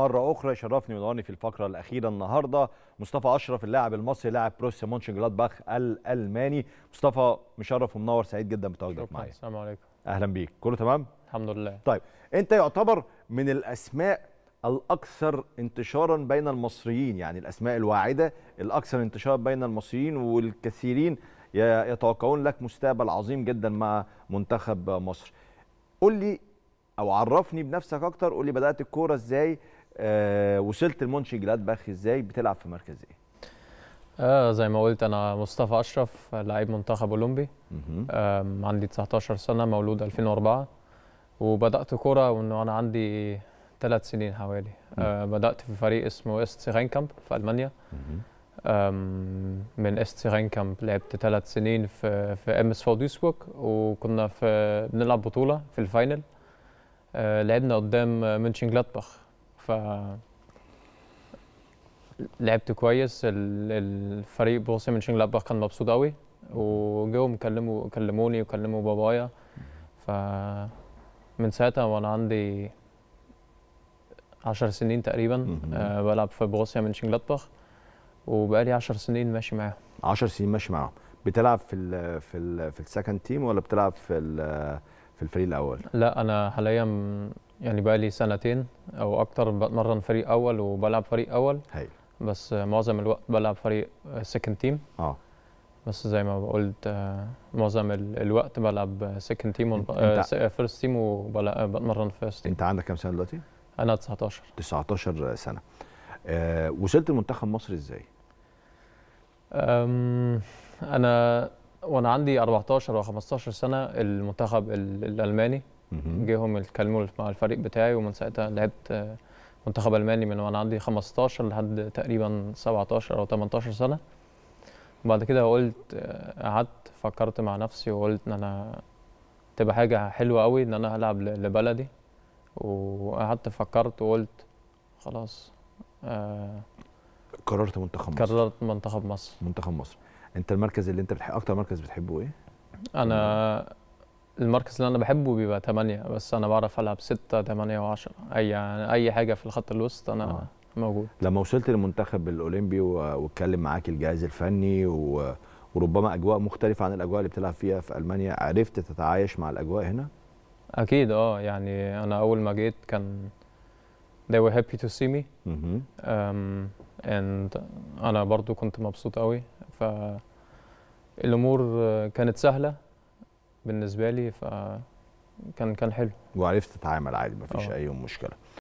مرة أخرى شرفني ونورني في الفقرة الأخيرة النهاردة مصطفى أشرف اللاعب المصري لاعب بروسيا مونشن جلادباخ الألماني مصطفى مشرف ومنور سعيد جدا بتواجدك معايا السلام عليكم أهلا بيك كله تمام؟ الحمد لله طيب أنت يعتبر من الأسماء الأكثر انتشارا بين المصريين يعني الأسماء الواعدة الأكثر انتشارا بين المصريين والكثيرين يتوقعون لك مستقبل عظيم جدا مع منتخب مصر قول لي او عرفني بنفسك اكتر قول لي بدات الكوره ازاي آه وصلت لمونشن جلادباخ ازاي بتلعب في مركز ايه؟ آه زي ما قلت انا مصطفى اشرف لعيب منتخب اولمبي آه عندي 19 سنه مولود 2004 وبدات كوره وانه انا عندي ثلاث سنين حوالي آه بدات في فريق اسمه است سيغينكامب في المانيا من است سيغينكامب لعبت ثلاث سنين في في ام اس فو دويسبورغ وكنا في بنلعب بطوله في الفاينل آه لعبنا قدام منشن جلادباخ ف لعبت كويس الفريق من شنجل لابخ كان مبسوط قوي وجم كلموا كلموني وكلموا بابايا ف من ساعتها وانا عندي عشر سنين تقريبا آه، بلعب في من منشن لابخ وبقالي عشر سنين ماشي معاهم عشر سنين ماشي معاهم بتلعب في ال في ال في السكند تيم ولا بتلعب في في الفريق الاول لا انا حاليا يعني بقى لي سنتين او اكتر بتمرن فريق اول وبلعب فريق اول هي. بس معظم الوقت بلعب فريق سكند تيم اه بس زي ما قلت آه، معظم الوقت بلعب سكند تيم فيرست تيم وبتمرن فيرست تيم انت عندك كام سنه دلوقتي؟ انا 19 19 سنه آه وصلت لمنتخب مصر ازاي؟ انا وانا عندي 14 و15 سنه المنتخب الالماني جيهم اتكلموا مع الفريق بتاعي ومن ساعتها لعبت منتخب الماني من وانا عندي 15 لحد تقريبا 17 او 18 سنه وبعد كده قلت قعدت فكرت مع نفسي وقلت ان انا تبقى حاجه حلوه قوي ان انا هلعب لبلدي وقعدت فكرت وقلت خلاص آه، كررت منتخب مصر كررت منتخب مصر منتخب مصر انت المركز اللي انت بتحب اكتر مركز بتحبه ايه انا المركز اللي انا بحبه بيبقى 8 بس انا بعرف العب 6 8 و10 اي يعني اي حاجه في الخط الوسط انا آه. موجود لما وصلت للمنتخب الاولمبي واتكلم معاك الجهاز الفني و... وربما اجواء مختلفه عن الاجواء اللي بتلعب فيها في المانيا عرفت تتعايش مع الاجواء هنا اكيد اه يعني انا اول ما جيت كان they were happy to see me mm -hmm. um, and انا برضو كنت مبسوط قوي ف الامور كانت سهله بالنسبه لي ف كان كان حلو وعرفت تتعامل عادي مفيش أوه. اي مشكله